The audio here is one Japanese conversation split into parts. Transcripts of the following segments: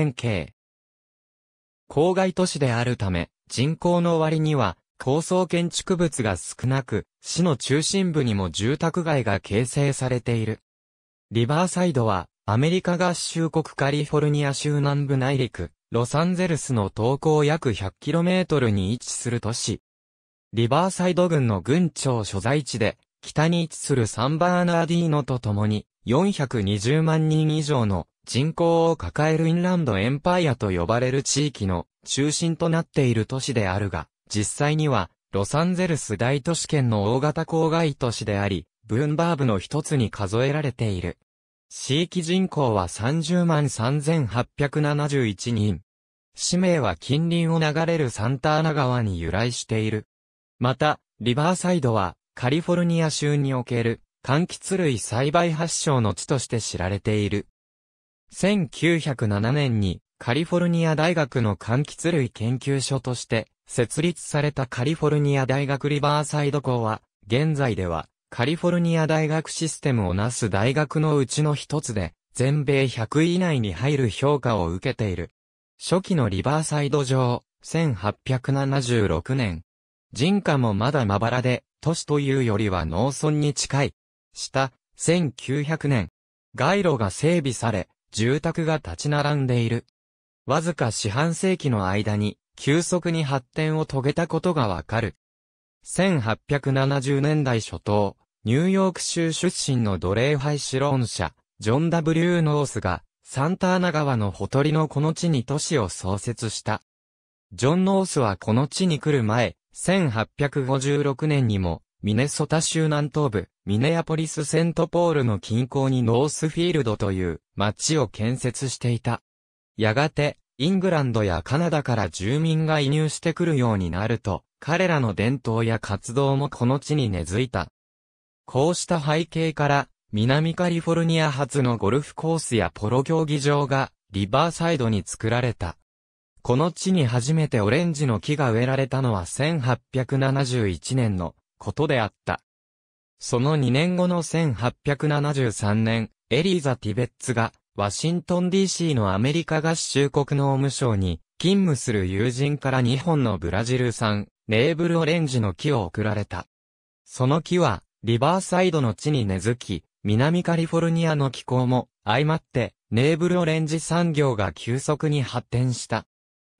円形。郊外都市であるため、人口の割には、高層建築物が少なく、市の中心部にも住宅街が形成されている。リバーサイドは、アメリカ合衆国カリフォルニア州南部内陸、ロサンゼルスの東高約 100km に位置する都市。リバーサイド郡の郡庁所在地で、北に位置するサンバーナーディーノと共に、420万人以上の人口を抱えるインランドエンパイアと呼ばれる地域の中心となっている都市であるが、実際には、ロサンゼルス大都市圏の大型郊外都市であり、ブーンバーブの一つに数えられている。地域人口は30万3871人。氏名は近隣を流れるサンターナ川に由来している。また、リバーサイドは、カリフォルニア州における、柑橘類栽培発祥の地として知られている。1907年にカリフォルニア大学の柑橘類研究所として設立されたカリフォルニア大学リバーサイド校は、現在ではカリフォルニア大学システムをなす大学のうちの一つで、全米100位以内に入る評価を受けている。初期のリバーサイド上、1876年。人家もまだまばらで、都市というよりは農村に近い。下、1900年。街路が整備され、住宅が立ち並んでいる。わずか四半世紀の間に、急速に発展を遂げたことがわかる。1870年代初頭、ニューヨーク州出身の奴隷廃止論者、ジョン・ W・ ノースが、サンターナ川のほとりのこの地に都市を創設した。ジョン・ノースはこの地に来る前、1856年にも、ミネソタ州南東部、ミネアポリス・セントポールの近郊にノースフィールドという町を建設していた。やがて、イングランドやカナダから住民が移入してくるようになると、彼らの伝統や活動もこの地に根付いた。こうした背景から、南カリフォルニア発のゴルフコースやポロ競技場が、リバーサイドに作られた。この地に初めてオレンジの木が植えられたのは1871年のことであった。その2年後の1873年、エリーザ・ティベッツが、ワシントン DC のアメリカ合衆国の務省に、勤務する友人から2本のブラジル産、ネーブルオレンジの木を贈られた。その木は、リバーサイドの地に根付き、南カリフォルニアの気候も、相まって、ネーブルオレンジ産業が急速に発展した。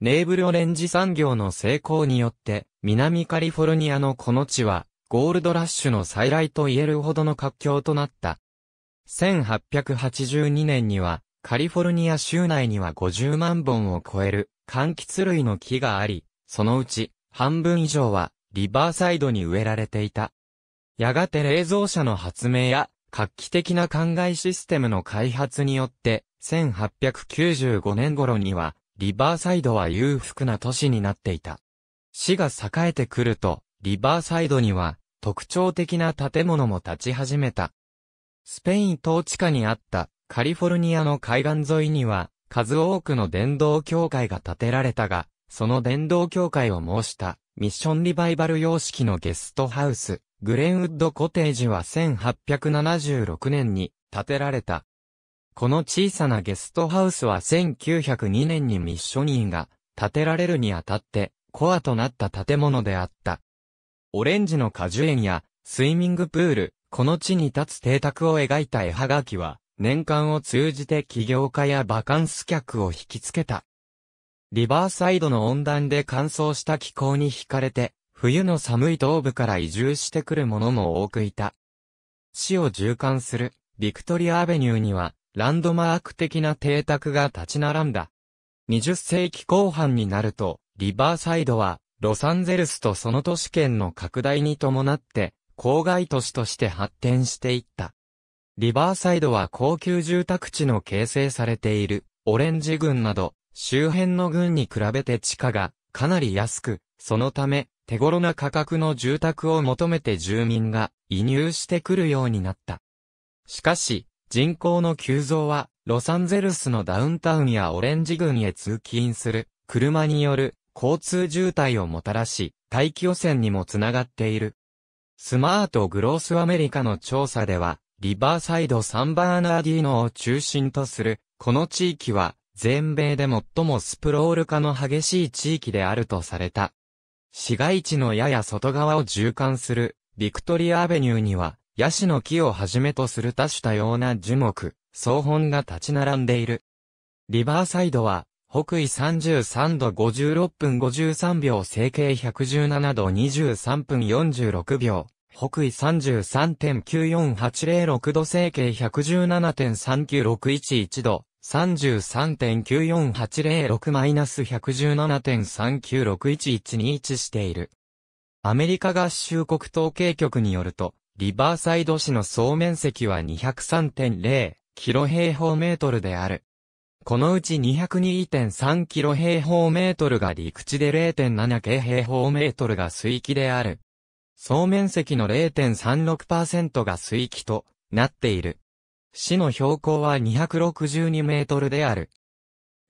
ネーブルオレンジ産業の成功によって、南カリフォルニアのこの地は、ゴールドラッシュの再来と言えるほどの活況となった。1882年には、カリフォルニア州内には50万本を超える柑橘類の木があり、そのうち半分以上はリバーサイドに植えられていた。やがて冷蔵車の発明や画期的な灌漑システムの開発によって、1895年頃にはリバーサイドは裕福な都市になっていた。市が栄えてくると、リバーサイドには特徴的な建物も建ち始めた。スペイン統治下にあったカリフォルニアの海岸沿いには数多くの伝道協会が建てられたが、その伝道協会を模したミッションリバイバル様式のゲストハウス、グレンウッドコテージは1876年に建てられた。この小さなゲストハウスは1902年にミッショニーが建てられるにあたってコアとなった建物であった。オレンジの果樹園や、スイミングプール、この地に立つ邸宅を描いた絵はがきは、年間を通じて起業家やバカンス客を引きつけた。リバーサイドの温暖で乾燥した気候に惹かれて、冬の寒い東部から移住してくる者も多くいた。市を縦貫する、ビクトリアアベニューには、ランドマーク的な邸宅が立ち並んだ。20世紀後半になると、リバーサイドは、ロサンゼルスとその都市圏の拡大に伴って、郊外都市として発展していった。リバーサイドは高級住宅地の形成されている、オレンジ郡など、周辺の郡に比べて地価がかなり安く、そのため、手頃な価格の住宅を求めて住民が移入してくるようになった。しかし、人口の急増は、ロサンゼルスのダウンタウンやオレンジ郡へ通勤する、車による交通渋滞をもたらし、大気汚染にもつながっている。スマートグロースアメリカの調査では、リバーサイドサンバーナーディーノを中心とする、この地域は、全米で最もスプロール化の激しい地域であるとされた。市街地のやや外側を縦貫する、ビクトリアアベニューには、ヤシの木をはじめとする多種多様な樹木、草本が立ち並んでいる。リバーサイドは、北緯33度56分53秒、整形117度23分46秒、北緯33.94806度、整形117.39611度、33.94806-117.3961121している。アメリカ合衆国統計局によると、リバーサイド市の総面積は203.0キロ平方メートルである。このうち 202.3km 平方メートルが陸地で0.7系平方メートルが水域である。総面積の0.36%が水域となっている。市の標高は262メートルである。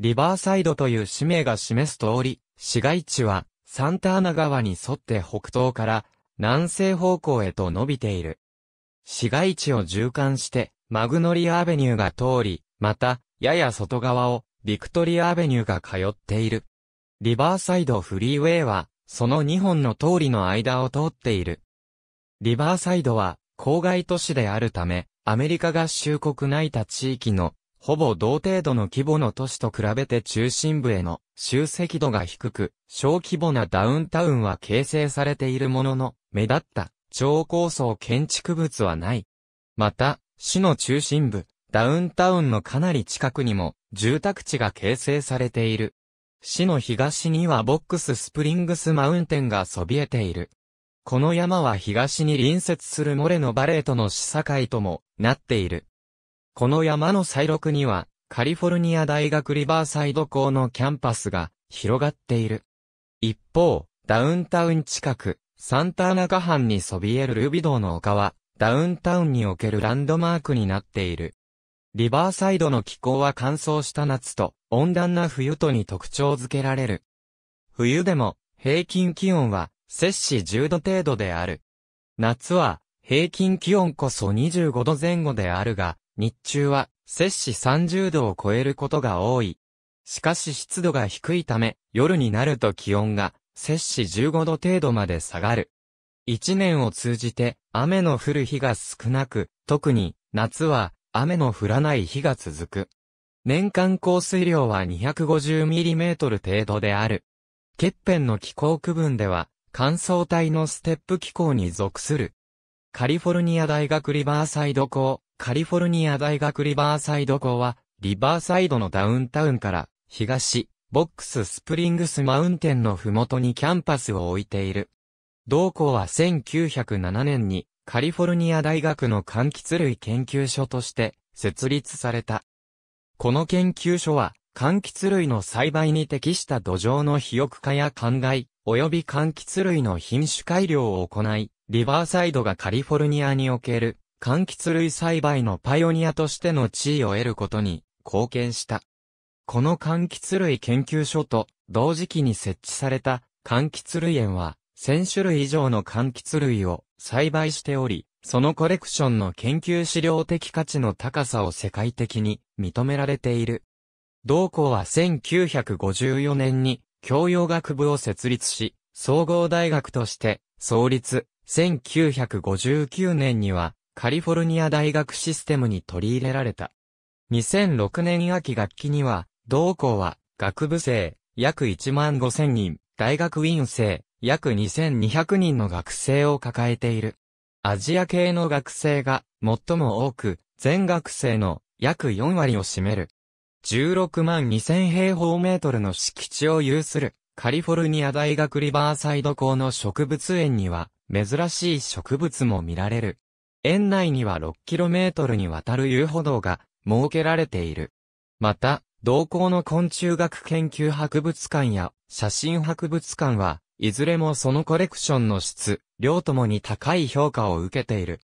リバーサイドという市名が示す通り、市街地はサンターナ川に沿って北東から南西方向へと伸びている。市街地を縦貫してマグノリアアベニューが通り、またやや外側を、ビクトリアアベニューが通っている。リバーサイドフリーウェイは、その2本の通りの間を通っている。リバーサイドは、郊外都市であるため、アメリカ合衆国内た地域の、ほぼ同程度の規模の都市と比べて中心部への集積度が低く、小規模なダウンタウンは形成されているものの、目立った超高層建築物はない。また、市の中心部、ダウンタウンのかなり近くにも住宅地が形成されている。市の東にはボックススプリングスマウンテンがそびえている。この山は東に隣接するモレノバレーとの市境ともなっている。この山の最録にはカリフォルニア大学リバーサイド校のキャンパスが広がっている。一方、ダウンタウン近く、サンターナ河藩にそびえるルビドの丘は、ダウンタウンにおけるランドマークになっている。リバーサイドの気候は乾燥した夏と温暖な冬とに特徴づけられる。冬でも平均気温は摂氏10度程度である。夏は平均気温こそ25度前後であるが、日中は摂氏30度を超えることが多い。しかし湿度が低いため、夜になると気温が摂氏15度程度まで下がる。一年を通じて雨の降る日が少なく、特に夏は雨の降らない日が続く。年間降水量は 250mm 程度である。欠片の気候区分では、乾燥帯のステップ気候に属する。カリフォルニア大学リバーサイド校、カリフォルニア大学リバーサイド校は、リバーサイドのダウンタウンから、東、ボックススプリングスマウンテンのふもとにキャンパスを置いている。同校は1907年にカリフォルニア大学の柑橘類研究所として設立された。この研究所は、柑橘類の栽培に適した土壌の肥沃化や灌漑、及び柑橘類の品種改良を行い、リバーサイドがカリフォルニアにおける柑橘類栽培のパイオニアとしての地位を得ることに貢献した。この柑橘類研究所と同時期に設置された柑橘類園は1000種類以上の柑橘類を栽培しており、そのコレクションの研究資料的価値の高さを世界的に認められている。同校は1954年に教養学部を設立し、総合大学として創立、1959年にはカリフォルニア大学システムに取り入れられた。2006年秋学期には、同校は学部生約1万5千人、大学院生約2200人の学生を抱えている。アジア系の学生が最も多く、全学生の約4割を占める。16万2000平方メートルの敷地を有するカリフォルニア大学リバーサイド校の植物園には珍しい植物も見られる。園内には 6km にわたる遊歩道が設けられている。また、同校の昆虫学研究博物館や写真博物館はいずれもそのコレクションの質、量ともに高い評価を受けている。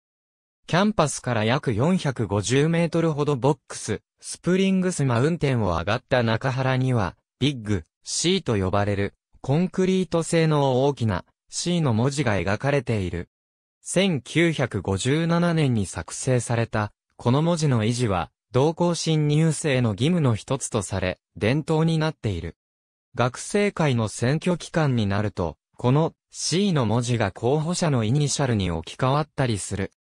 キャンパスから約450メートルほどボックス、スプリングスマウンテンを上がった中原には、ビッグ、C と呼ばれる、コンクリート製の大きな C の文字が描かれている。1957年に作成された、この文字の維持は、同行新入生の義務の一つとされ、伝統になっている。学生会の選挙期間になると、この C の文字が候補者のイニシャルに置き換わったりする。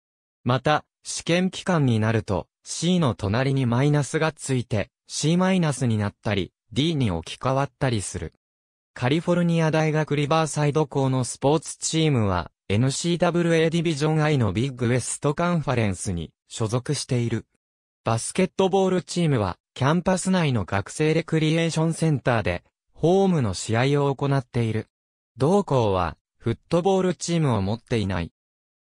また、試験期間になると C の隣にマイナスがついて C マイナスになったり D に置き換わったりする。カリフォルニア大学リバーサイド校のスポーツチームは n c w a ディビジョン I のビッグウェストカンファレンスに所属している。バスケットボールチームはキャンパス内の学生レクリエーションセンターでホームの試合を行っている。同校は、フットボールチームを持っていない。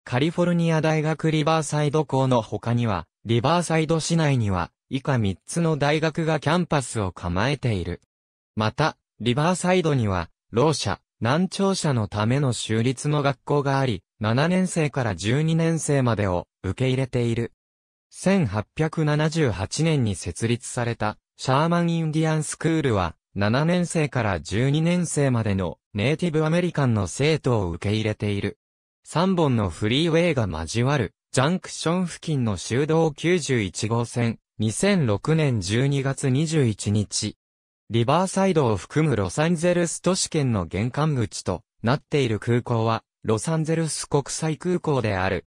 カリフォルニア大学リバーサイド校の他には、リバーサイド市内には、以下3つの大学がキャンパスを構えている。また、リバーサイドには、老舎、難聴者のための州立の学校があり、7年生から12年生までを受け入れている。1878年に設立されたシャーマンインディアンスクールは7年生から12年生までのネイティブアメリカンの生徒を受け入れている。3本のフリーウェイが交わる、ジャンクション付近の修道91号線、2006年12月21日。リバーサイドを含むロサンゼルス都市圏の玄関口となっている空港は、ロサンゼルス国際空港である。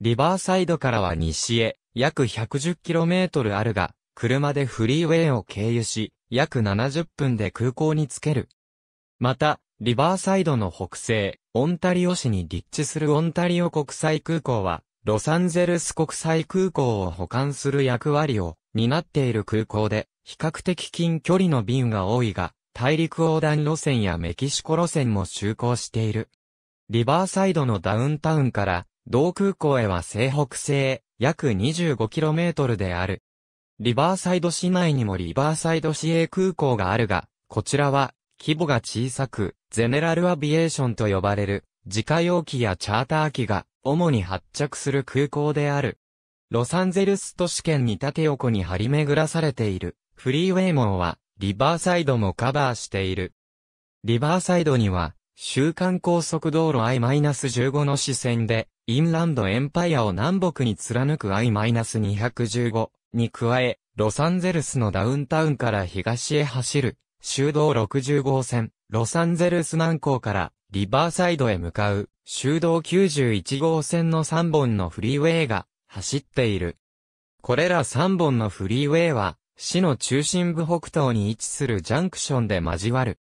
リバーサイドからは西へ約 110km あるが、車でフリーウェイを経由し、約70分で空港に着ける。また、リバーサイドの北西、オンタリオ市に立地するオンタリオ国際空港は、ロサンゼルス国際空港を保管する役割を担っている空港で、比較的近距離の便が多いが、大陸横断路線やメキシコ路線も就航している。リバーサイドのダウンタウンから、同空港へは西北西、約 25km である。リバーサイド市内にもリバーサイド市営空港があるが、こちらは、規模が小さく、ゼネラルアビエーションと呼ばれる、自家用機やチャーター機が、主に発着する空港である。ロサンゼルス都市圏に縦横に張り巡らされている、フリーウェイ網は、リバーサイドもカバーしている。リバーサイドには、週間高速道路 I-15 の支線で、インランドエンパイアを南北に貫く I-215 に加え、ロサンゼルスのダウンタウンから東へ走る、修道60号線、ロサンゼルス南港からリバーサイドへ向かう、修道91号線の3本のフリーウェイが走っている。これら3本のフリーウェイは、市の中心部北東に位置するジャンクションで交わる。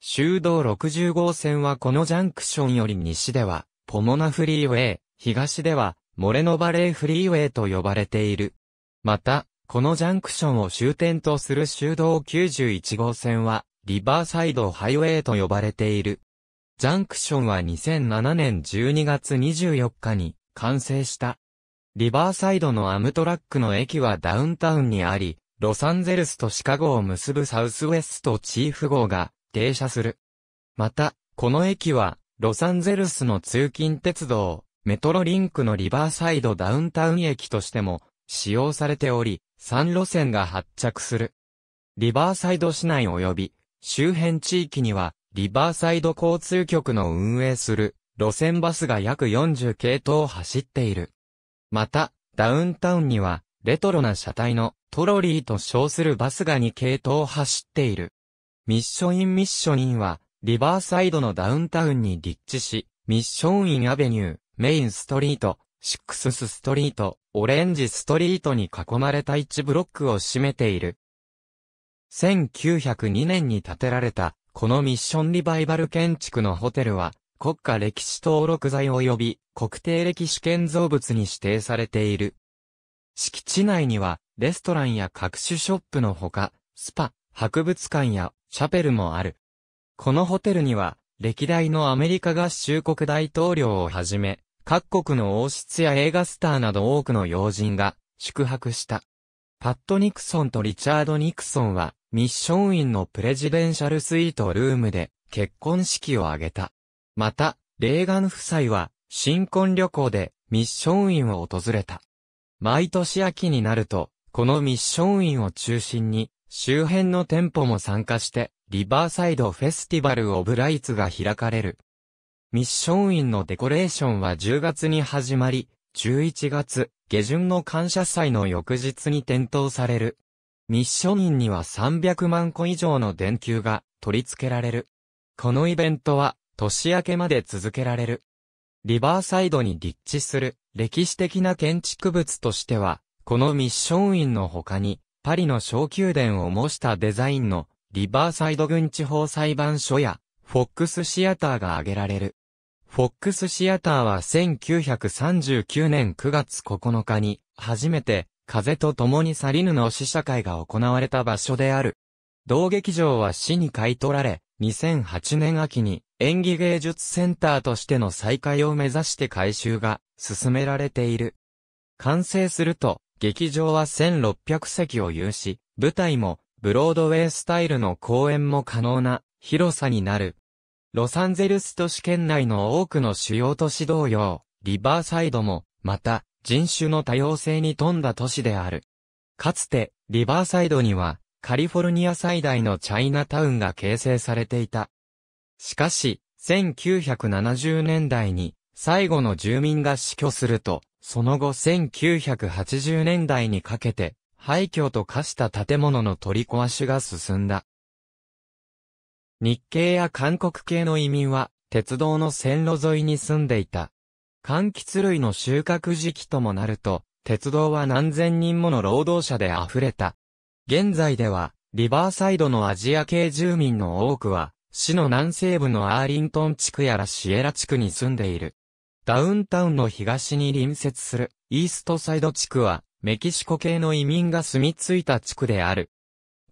修道60号線はこのジャンクションより西では、ポモナフリーウェイ、東では、モレノバレーフリーウェイと呼ばれている。また、このジャンクションを終点とする修道91号線は、リバーサイドハイウェイと呼ばれている。ジャンクションは2007年12月24日に完成した。リバーサイドのアムトラックの駅はダウンタウンにあり、ロサンゼルスとシカゴを結ぶサウスウェストチーフ号が停車する。また、この駅は、ロサンゼルスの通勤鉄道、メトロリンクのリバーサイドダウンタウン駅としても使用されており、3路線が発着する。リバーサイド市内及び周辺地域には、リバーサイド交通局の運営する路線バスが約40系統を走っている。また、ダウンタウンには、レトロな車体のトロリーと称するバスが2系統を走っている。ミッションインミッションインは、リバーサイドのダウンタウンに立地し、ミッションインアベニュー、メインストリート、シックスストリート、オレンジストリートに囲まれた1ブロックを占めている。1902年に建てられた、このミッションリバイバル建築のホテルは、国家歴史登録財及び国定歴史建造物に指定されている。敷地内には、レストランや各種ショップのほか、スパ、博物館やチャペルもある。このホテルには、歴代のアメリカ合衆国大統領をはじめ、各国の王室や映画スターなど多くの要人が宿泊した。パット・ニクソンとリチャード・ニクソンはミッションインのプレジデンシャルスイートルームで結婚式を挙げた。また、レーガン夫妻は新婚旅行でミッションインを訪れた。毎年秋になると、このミッションインを中心に周辺の店舗も参加してリバーサイドフェスティバルオブライツが開かれる。ミッション員のデコレーションは10月に始まり、11月下旬の感謝祭の翌日に点灯される。ミッション員には300万個以上の電球が取り付けられる。このイベントは年明けまで続けられる。リバーサイドに立地する歴史的な建築物としては、このミッション院の他に、パリの小宮殿を模したデザインのリバーサイド軍地方裁判所やフォックスシアターが挙げられる。フォックスシアターは1939年9月9日に、初めて、風と共に去りぬの試写会が行われた場所である。同劇場は市に買い取られ、2008年秋に演技芸術センターとしての再開を目指して改修が進められている。完成すると、劇場は1600席を有し、舞台もブロードウェイスタイルの公演も可能な広さになる。ロサンゼルス都市圏内の多くの主要都市同様、リバーサイドも、また、人種の多様性に富んだ都市である。かつて、リバーサイドには、カリフォルニア最大のチャイナタウンが形成されていた。しかし、1970年代に、最後の住民が死去すると、その後1980年代にかけて、廃墟と化した建物の取り壊しが進んだ。日系や韓国系の移民は、鉄道の線路沿いに住んでいた。柑橘類の収穫時期ともなると、鉄道は何千人もの労働者で溢れた。現在では、リバーサイドのアジア系住民の多くは、市の南西部のアーリントン地区やらシエラ地区に住んでいる。ダウンタウンの東に隣接するイーストサイド地区はメキシコ系の移民が住み着いた地区である。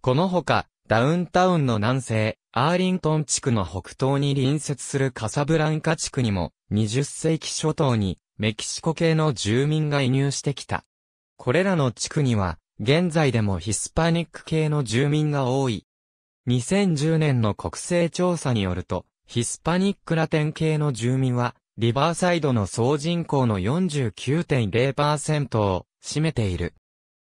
このほかダウンタウンの南西、アーリントン地区の北東に隣接するカサブランカ地区にも、20世紀初頭にメキシコ系の住民が移入してきた。これらの地区には、現在でもヒスパニック系の住民が多い。2010年の国勢調査によると、ヒスパニックラテン系の住民は、リバーサイドの総人口の49.0%を占めている。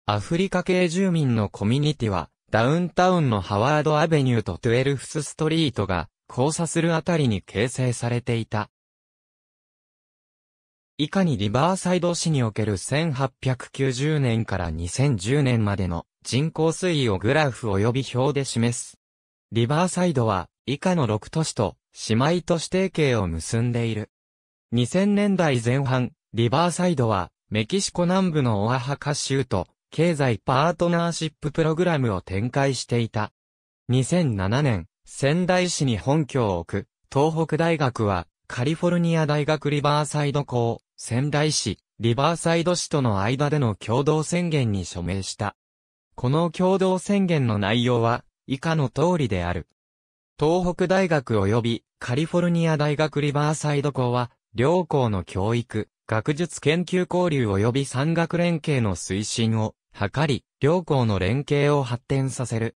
アフリカ系住民のコミュニティは、ダウンタウンのハワードアベニューとトゥエルフスストリートが交差するあたりに形成されていた。以下にリバーサイド市における1890年から2010年までの人口推移をグラフ及び表で示す。リバーサイドは以下の6都市と姉妹都市提携を結んでいる。2000年代前半、リバーサイドはメキシコ南部のオアハカ州と経済パートナーシッププログラムを展開していた。2007年、仙台市に本拠を置く、東北大学は、カリフォルニア大学リバーサイド校、仙台市、リバーサイド市との間での共同宣言に署名した。この共同宣言の内容は、以下の通りである。東北大学及びカリフォルニア大学リバーサイド校は、両校の教育、学術研究交流及び産学連携の推進を、図り、両校の連携を発展させる。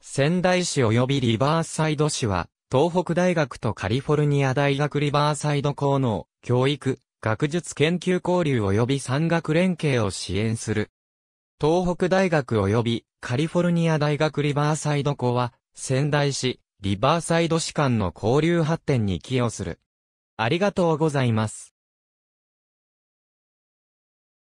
仙台市及びリバーサイド市は、東北大学とカリフォルニア大学リバーサイド校の教育、学術研究交流及び産学連携を支援する。東北大学及びカリフォルニア大学リバーサイド校は、仙台市、リバーサイド市間の交流発展に寄与する。ありがとうございます。